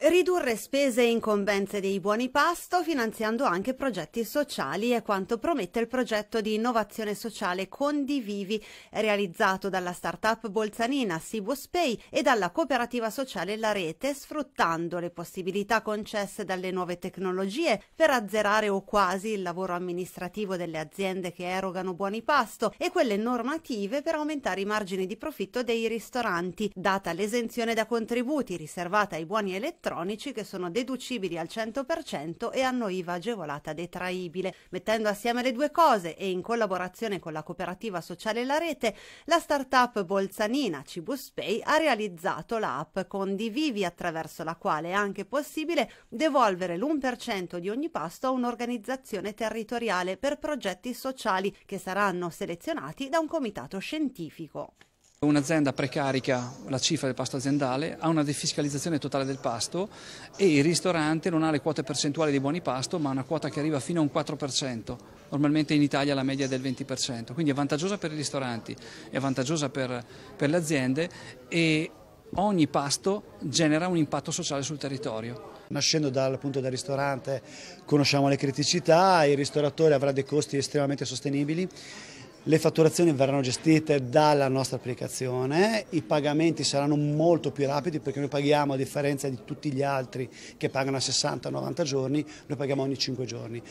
Ridurre spese e incombenze dei buoni pasto finanziando anche progetti sociali è quanto promette il progetto di innovazione sociale Condivivi realizzato dalla startup bolzanina Sibospay e dalla cooperativa sociale La Rete sfruttando le possibilità concesse dalle nuove tecnologie per azzerare o quasi il lavoro amministrativo delle aziende che erogano buoni pasto e quelle normative per aumentare i margini di profitto dei ristoranti data l'esenzione da contributi riservata ai buoni elettronici elettronici che sono deducibili al 100% e hanno IVA agevolata detraibile. Mettendo assieme le due cose e in collaborazione con la cooperativa sociale La Rete, la startup bolzanina Cibus Pay ha realizzato l'app Condivivi attraverso la quale è anche possibile devolvere l'1% di ogni pasto a un'organizzazione territoriale per progetti sociali che saranno selezionati da un comitato scientifico. Un'azienda precarica la cifra del pasto aziendale, ha una defiscalizzazione totale del pasto e il ristorante non ha le quote percentuali di buoni pasto ma una quota che arriva fino a un 4%, normalmente in Italia la media è del 20%, quindi è vantaggiosa per i ristoranti, è vantaggiosa per, per le aziende e ogni pasto genera un impatto sociale sul territorio. Nascendo dal, appunto, dal ristorante conosciamo le criticità, il ristoratore avrà dei costi estremamente sostenibili le fatturazioni verranno gestite dalla nostra applicazione, i pagamenti saranno molto più rapidi perché noi paghiamo a differenza di tutti gli altri che pagano a 60-90 giorni, noi paghiamo ogni 5 giorni.